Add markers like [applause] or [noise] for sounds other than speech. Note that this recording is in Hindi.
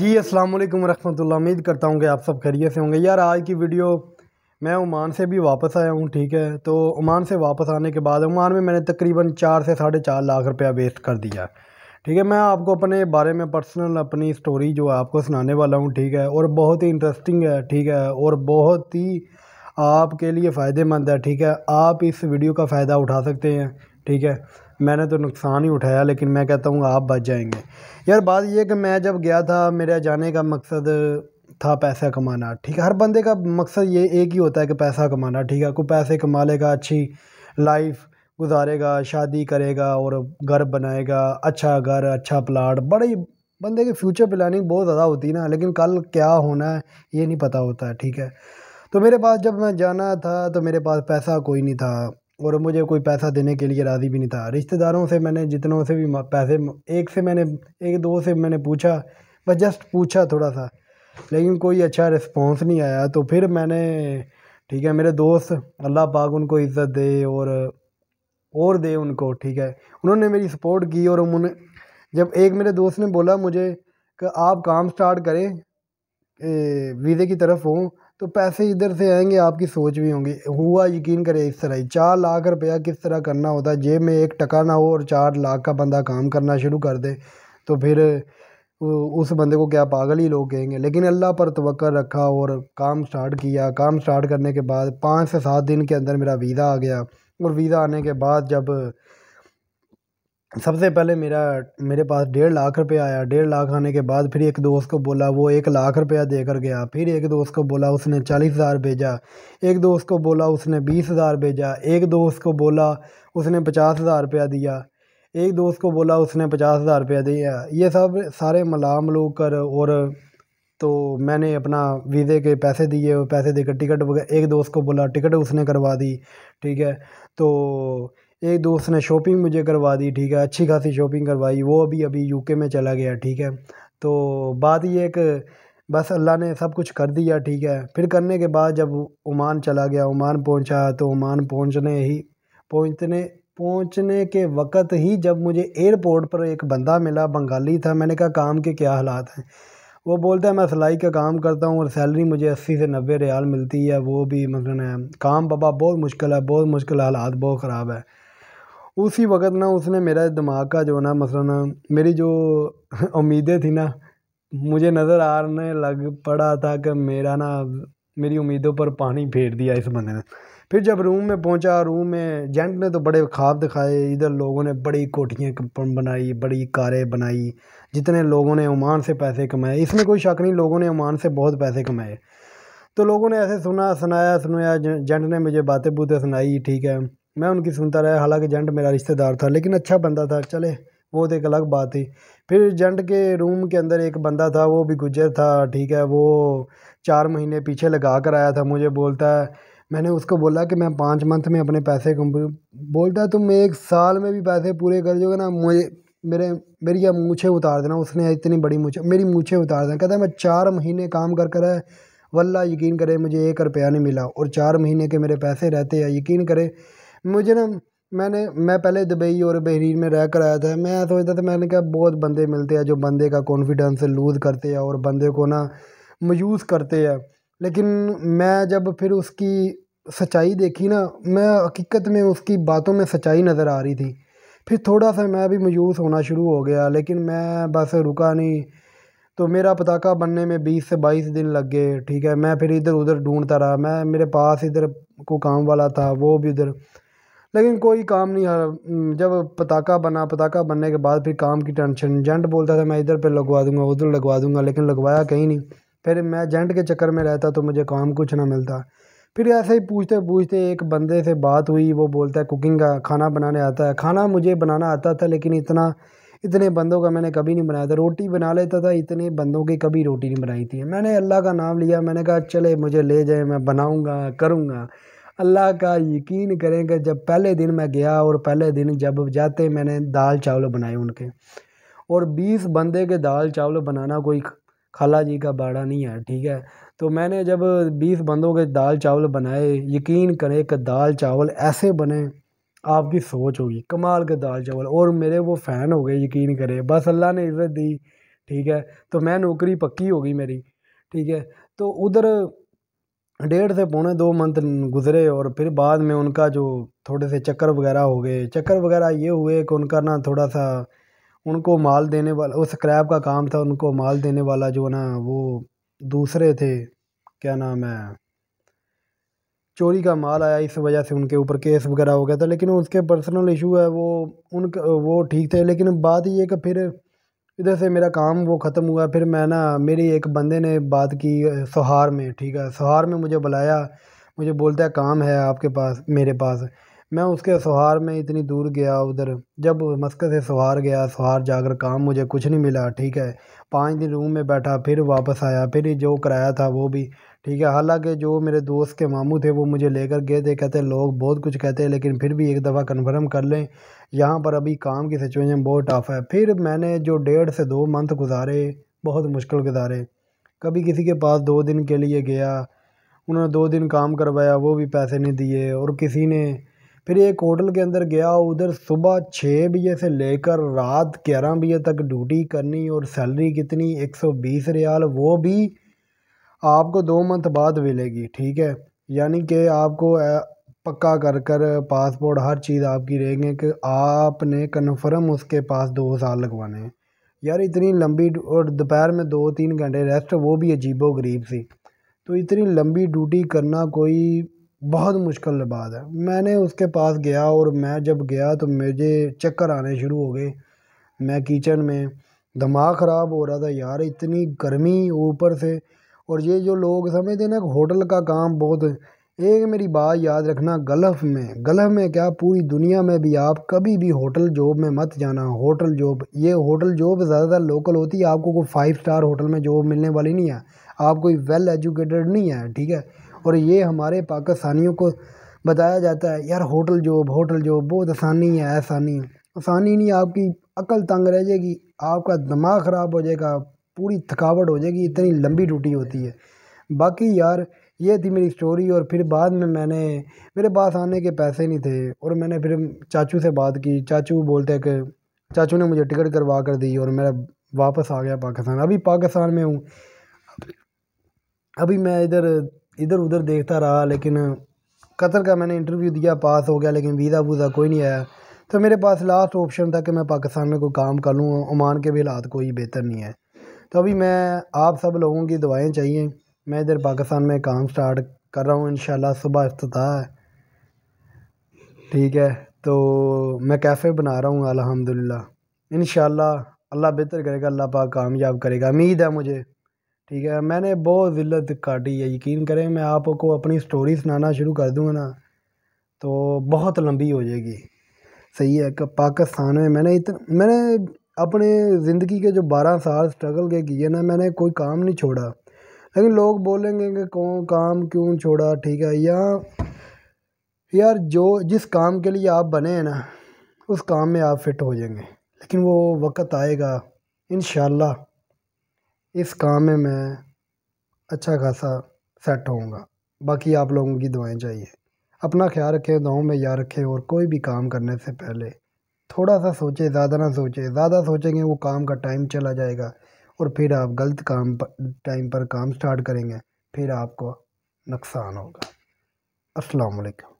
जी अस्सलाम वालेकुम रहमतुल्लाह उम्मीद करता हूँ कि आप सब खैरियत से होंगे यार आज की वीडियो मैं ओमान से भी वापस आया हूँ ठीक है तो ओमान से वापस आने के बाद ओमान में मैंने तकरीबन चार से साढ़े चार लाख रुपया वेस्ट कर दिया ठीक है मैं आपको अपने बारे में पर्सनल अपनी स्टोरी जो है आपको सुनाने वाला हूँ ठीक है और बहुत ही इंटरेस्टिंग है ठीक है और बहुत ही आपके लिए फ़ायदेमंद है ठीक है आप इस वीडियो का फ़ायदा उठा सकते हैं ठीक है मैंने तो नुकसान ही उठाया लेकिन मैं कहता हूँ आप बच जाएंगे यार बात यह कि मैं जब गया था मेरे जाने का मकसद था पैसा कमाना ठीक है हर बंदे का मकसद ये एक ही होता है कि पैसा कमाना ठीक है कोई पैसे कमा लेगा अच्छी लाइफ गुजारेगा शादी करेगा और घर बनाएगा अच्छा घर अच्छा प्लाट बड़े बंदे की फ्यूचर प्लानिंग बहुत ज़्यादा होती है ना लेकिन कल क्या होना है ये नहीं पता होता है ठीक है तो मेरे पास जब मैं जाना था तो मेरे पास पैसा कोई नहीं था और मुझे कोई पैसा देने के लिए राज़ी भी नहीं था रिश्तेदारों से मैंने जितनों से भी पैसे एक से मैंने एक दो से मैंने पूछा बस जस्ट पूछा थोड़ा सा लेकिन कोई अच्छा रिस्पॉन्स नहीं आया तो फिर मैंने ठीक है मेरे दोस्त अल्लाह पाक उनको इज़्ज़त दे और और दे उनको ठीक है उन्होंने मेरी सपोर्ट की और उन्होंने जब एक मेरे दोस्त ने बोला मुझे कि आप काम स्टार्ट करें वीज़े की तरफ हों तो पैसे इधर से आएंगे आपकी सोच भी होंगी हुआ यकीन करें इस तरह ही चार लाख रुपया किस तरह करना होता है जेब में एक टका ना हो और चार लाख का बंदा काम करना शुरू कर दे तो फिर उस बंदे को क्या पागल ही लोग कहेंगे लेकिन अल्लाह पर तवक्ल रखा और काम स्टार्ट किया काम स्टार्ट करने के बाद पाँच से सात दिन के अंदर मेरा वीज़ा आ गया और वीज़ा आने के बाद जब सबसे पहले मेरा मेरे पास डेढ़ लाख रुपया आया डेढ़ लाख आने के बाद फिर एक दोस्त को बोला वो एक लाख रुपया देकर गया फिर एक दोस्त को बोला उसने चालीस हज़ार भेजा एक दोस्त को बोला उसने बीस हज़ार भेजा एक दोस्त को बोला उसने पचास हज़ार रुपया दिया एक दोस्त को बोला उसने पचास हज़ार रुपया दिया ये सब सारे मलाम लोग कर और तो मैंने अपना वीज़े के पैसे दिए पैसे देकर टिकट वगैरह एक दोस्त को बोला टिकट उसने करवा दी ठीक है तो एक दोस्त ने शॉपिंग मुझे करवा दी ठीक है अच्छी खासी शॉपिंग करवाई वो अभी अभी यूके में चला गया ठीक है तो बात ये एक बस अल्लाह ने सब कुछ कर दिया ठीक है फिर करने के बाद जब ओमान चला गया ओमान पहुंचा तो ओमान पहुंचने ही पहुंचने पहुंचने के वक़्त ही जब मुझे एयरपोर्ट पर एक बंदा मिला बंगाली था मैंने कहा काम के क्या हालात हैं वो बोलता है मैं सिलाई का काम करता हूँ और सैलरी मुझे अस्सी से नब्बे रियाल मिलती है वो भी मतलब काम बाबा बहुत मुश्किल है बहुत मुश्किल हालात बहुत ख़राब है उसी वक़्त ना उसने मेरा दिमाग का जो ना मसला ना मेरी जो [laughs] उम्मीदें थी ना मुझे नज़र आने लग पड़ा था कि मेरा ना मेरी उम्मीदों पर पानी फेर दिया इस बंदे ने फिर जब रूम में पहुंचा रूम में जेंट ने तो बड़े ख्वाब दिखाए इधर लोगों ने बड़ी कोठियाँ बनाई बड़ी कारें बनाई जितने लोगों ने ओमान से पैसे कमाए इसमें कोई शक नहीं लोगों ने ओमान से बहुत पैसे कमाए तो लोगों ने ऐसे सुना सुनाया सुनाया जेंट ने मुझे बातें बूतें सुनाई ठीक है मैं उनकी सुनता रहा हालांकि जेंट मेरा रिश्तेदार था लेकिन अच्छा बंदा था चले वो तो एक अलग बात थी फिर जेंट के रूम के अंदर एक बंदा था वो भी गुजर था ठीक है वो चार महीने पीछे लगा कर आया था मुझे बोलता है मैंने उसको बोला कि मैं पाँच मंथ में अपने पैसे बोलता तुम एक साल में भी पैसे पूरे कर दोगे ना मुझे मेरे मेरी यह मूछे उतार देना उसने इतनी बड़ी मूछे मेरी मूछे उतार देना कहता है मैं चार महीने काम कर कर वल्ला यकीन करे मुझे एक रुपया नहीं मिला और चार महीने के मेरे पैसे रहते हैं यकीन करे मुझे ना मैंने मैं पहले दुबई और बहरीन में रह कर आया था मैं सोचता था मैंने कहा बहुत बंदे मिलते हैं जो बंदे का कॉन्फिडेंस लूज़ करते हैं और बंदे को ना मयूस करते हैं लेकिन मैं जब फिर उसकी सच्चाई देखी ना मैं हकीकत में उसकी बातों में सच्चाई नज़र आ रही थी फिर थोड़ा सा मैं भी मयूस होना शुरू हो गया लेकिन मैं बस रुका नहीं तो मेरा पताका बनने में बीस से बाईस दिन लग गए ठीक है मैं फिर इधर उधर ढूंढता रहा मैं मेरे पास इधर को काम वाला था वो भी उधर लेकिन कोई काम नहीं हम्म, जब पताका बना पताका बनने के बाद फिर काम की टेंशन जेंट बोलता था मैं इधर पे लगवा दूंगा उधर लगवा दूंगा लेकिन लगवाया कहीं नहीं फिर मैं जेंट के चक्कर में रहता तो मुझे काम कुछ ना मिलता फिर ऐसे ही पूछते पूछते एक बंदे से बात हुई वो बोलता है कुकिंग का खाना बनाने आता है खाना मुझे बनाना आता था लेकिन इतना इतने बंदों का मैंने कभी नहीं बनाया था रोटी बना लेता था इतने बंदों की कभी रोटी नहीं बनाई थी मैंने अल्लाह का नाम लिया मैंने कहा चले मुझे ले जाए मैं बनाऊँगा करूँगा अल्लाह का यकीन करें कि जब पहले दिन मैं गया और पहले दिन जब जाते मैंने दाल चावल बनाए उनके और बीस बंदे के दाल चावल बनाना कोई खाला जी का बाड़ा नहीं है ठीक है तो मैंने जब बीस बंदों के दाल चावल बनाए यकीन करें कि दाल चावल ऐसे बने आपकी सोच होगी कमाल के दाल चावल और मेरे वो फ़ैन हो गए यकीन करें बस अल्लाह ने इज़्ज़त दी ठीक है तो मैं नौकरी पक्की होगी मेरी ठीक है तो उधर डेढ़ से पौने दो मंथ गुज़रे और फिर बाद में उनका जो थोड़े से चक्कर वगैरह हो गए चक्कर वगैरह ये हुए कि उनका ना थोड़ा सा उनको माल देने वाला वो स्क्रैप का काम था उनको माल देने वाला जो ना वो दूसरे थे क्या नाम है चोरी का माल आया इस वजह से उनके ऊपर केस वगैरह हो गया था लेकिन उसके पर्सनल इशू है वो उन वो ठीक थे लेकिन बात ये कि फिर इधर से मेरा काम वो ख़त्म हुआ फिर मैं ना मेरी एक बंदे ने बात की सुहार में ठीक है सोहार में मुझे बुलाया मुझे बोलता है काम है आपके पास मेरे पास मैं उसके सुहार में इतनी दूर गया उधर जब मस्कत से सुहार गया सोहार जाकर काम मुझे कुछ नहीं मिला ठीक है पाँच दिन रूम में बैठा फिर वापस आया फिर जो कराया था वो भी ठीक है हालांकि जो मेरे दोस्त के मामू थे वो मुझे लेकर गए थे कहते लोग बहुत कुछ कहते हैं लेकिन फिर भी एक दफ़ा कन्फर्म कर लें यहाँ पर अभी काम की सिचुएशन बहुत टफ है फिर मैंने जो डेढ़ से दो मंथ गुजारे बहुत मुश्किल गुजारे कभी किसी के पास दो दिन के लिए गया उन्होंने दो दिन काम करवाया वो भी पैसे नहीं दिए और किसी ने फिर एक होटल के अंदर गया उधर सुबह छः बजे से लेकर रात ग्यारह बजे तक ड्यूटी करनी और सैलरी कितनी एक सौ बीस रियाल वो भी आपको दो मंथ बाद मिलेगी ठीक है यानी कि आपको पक्का कर कर पासपोर्ट हर चीज़ आपकी रहेंगे कि आपने कन्फर्म उसके पास दो साल लगवाने हैं यार इतनी लंबी और दोपहर में दो तीन घंटे रेस्ट वो भी अजीबो गरीब सी तो इतनी लंबी ड्यूटी करना कोई बहुत मुश्किल बात है मैंने उसके पास गया और मैं जब गया तो मुझे चक्कर आने शुरू हो गए मैं किचन में दिमाग ख़राब हो रहा था यार इतनी गर्मी ऊपर से और ये जो लोग समझते ना होटल का काम बहुत एक मेरी बात याद रखना गल्फ़ में गल्फ़ में क्या पूरी दुनिया में भी आप कभी भी होटल जॉब में मत जाना होटल जॉब ये होटल जॉब ज़्यादातर लोकल होती है आपको कोई फाइव स्टार होटल में जॉब मिलने वाली नहीं है आप कोई वेल एजुकेटेड नहीं है ठीक है और ये हमारे पाकिस्तानियों को बताया जाता है यार होटल जॉब होटल जॉब बहुत आसानी है आसानी आसानी नहीं आपकी अकल तंग रह जाएगी आपका दिमाग ख़राब हो जाएगा पूरी थकावट हो जाएगी इतनी लंबी ड्यूटी होती है बाकी यार ये थी मेरी स्टोरी और फिर बाद में मैंने मेरे पास आने के पैसे नहीं थे और मैंने फिर चाचू से बात की चाचू बोलते हैं कि चाचू ने मुझे टिकट करवा कर दी और मैं वापस आ गया पाकिस्तान अभी पाकिस्तान में हूँ अभी मैं इधर इधर उधर देखता रहा लेकिन कतर का मैंने इंटरव्यू दिया पास हो गया लेकिन वीज़ा वूज़ा कोई नहीं आया तो मेरे पास लास्ट ऑप्शन था कि मैं पाकिस्तान में कोई काम कर लूँ ओमान के भी हालात कोई बेहतर नहीं है तो अभी मैं आप सब लोगों की दवाएँ चाहिए मैं इधर पाकिस्तान में काम स्टार्ट कर रहा हूँ इन सुबह अफ्तः है ठीक है तो मैं कैफ़े बना रहा हूँ अलहमदिल्ला इन अल्लाह बेहतर करेगा अल्लाह पाक कामयाब करेगा उम्मीद है मुझे ठीक है मैंने बहुत ज़िल्लत काटी है यकीन करें मैं आपको अपनी स्टोरी सुनाना शुरू कर दूँगा ना तो बहुत लंबी हो जाएगी सही है कि पाकिस्तान में मैंने इतना मैंने अपने ज़िंदगी के जो बारह साल स्ट्रगल के किए ना मैंने कोई काम नहीं छोड़ा लेकिन लोग बोलेंगे कि कौन काम क्यों छोड़ा ठीक है या यार जो जिस काम के लिए आप बने हैं ना उस काम में आप फिट हो जाएंगे लेकिन वो वक्त आएगा इन इस काम में मैं अच्छा खासा सेट होऊंगा बाकी आप लोगों की दुआएं चाहिए अपना ख्याल रखें दुआओं में याद रखें और कोई भी काम करने से पहले थोड़ा सा सोचें ज़्यादा ना सोचें ज़्यादा सोचेंगे वो काम का टाइम चला जाएगा और फिर आप गलत काम टाइम पर काम स्टार्ट करेंगे फिर आपको नुकसान होगा अस्सलाम वालेकुम